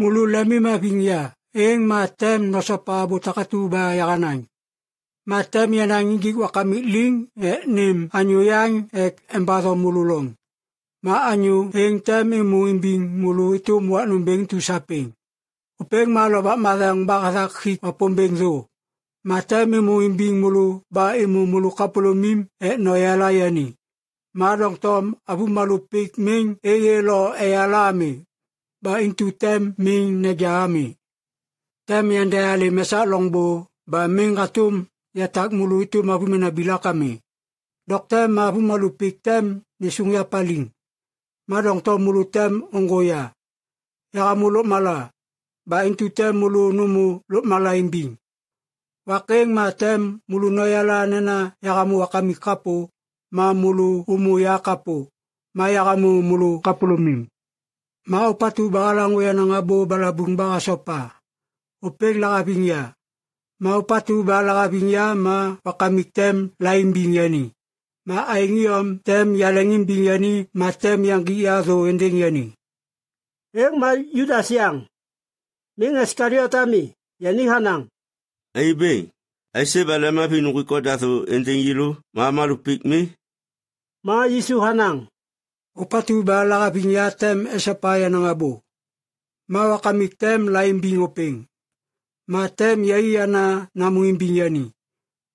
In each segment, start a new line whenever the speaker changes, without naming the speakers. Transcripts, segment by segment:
mululami mabingya, eng matem no sa paabot akatuba yakanan. Matem yan ang ingigwa kamikling, e nim anyuyang ek embato mululong. Ma Maanyu eng tem imuimbing mulu ito muat numbeng tusaping. Upeng malaba madang bakatakik mapumbeng do. Matem imuimbing mulu ba imu mulu kapulumim e noyalayani. Madong tom abu malupik ming eyelo eyalami ba intu tem ming negami, Tem yang le mesa longbo ba ming katum ya tak mulu itu mabu menabila kami. Dokter mabu malupik tem nisungya paling. Madong to mulu tem onggoya. Ya mulu mala. Ba intu tem mulu numu lut mala imbing. Wakeng matem mulu noyala nena ya kamu wakami kapu, Ma mulu umu ya kapu, Ma ya kamu mulu kapulumim. Maupatu balang we na ngabo balabung baka sopa. Upeg lakabing ya. Maupatu balakabing ya ma pakamiktem lain Ma Maaingiyom tem yalangin binyani matem yang giyado ending yani. Eng ma Judas yang. Ming eskariotami. Yani hanang. Ay be. Ay se balama pinukodazo ending yilu. Mama lupik mi. Ma Yisu hanang. upatu ba bala ka binyatem e sapaya ng abo. Mawa kamitem laim bingoping. Matem yaiya na namuing binyani.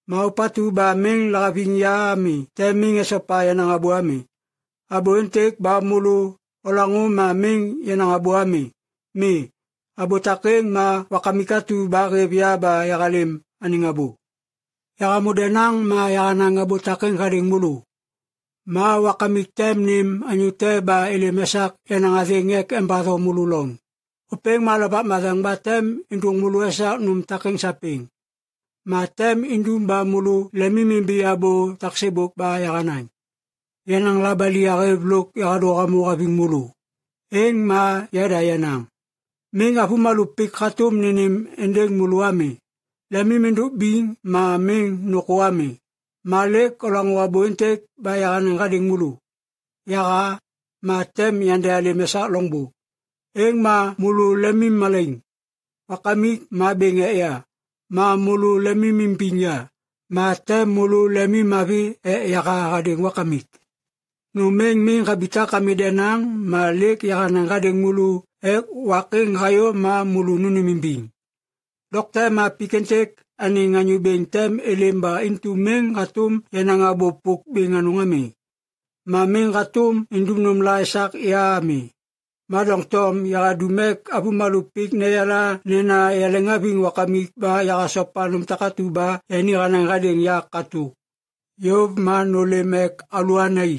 Maupatu ba ming lakabinyami teming e sapaya ng abo ami. Abo ba mulu olangu maming yan e ang abo ami. Mi, abo taking ma wakamikatu bari biyaba yakalim aning abo. Yakamudenang ma yakanang abo taking mulu. mawakamitemnim anyuteba ilimesak enangazingek embato mululong. Upeng malaba madang batem indung muluesa num taking saping. Matem indung ba mulu lemimimbiyabo taksibok ba yakanan. Yan ang labali yakiblok yakado kamu kabing mulu. Eng ma yada yanang. Ming apumalupik katum ninim endeng muluami. Lamiminduk bing ma ming nukuami. male kolang wabuintek bayangan ng mulu. Yaka matem yande alimesa longbu. Eng ma mulu lemi maling. Wakamik mabenga ya. Ma mulu lemi mimpinya. Matem mulu lemi mavi, e yaka kading wakami. Numeng ming kabita kami denang malik yaka ng mulu. E waking hayo ma mulu nuni mimping. Dokter ma pikentek Ani nga nyo bentem ilimba intu meng katum yan nga bupuk bingano ngami. Maming katum indumnum laisak iami. Madong tom yaka dumek abu malupik na yala nena yalengabing wakamik ba yaka sopanum takatuba yani kanang kadeng yakatu. Yob manulimek aluanay.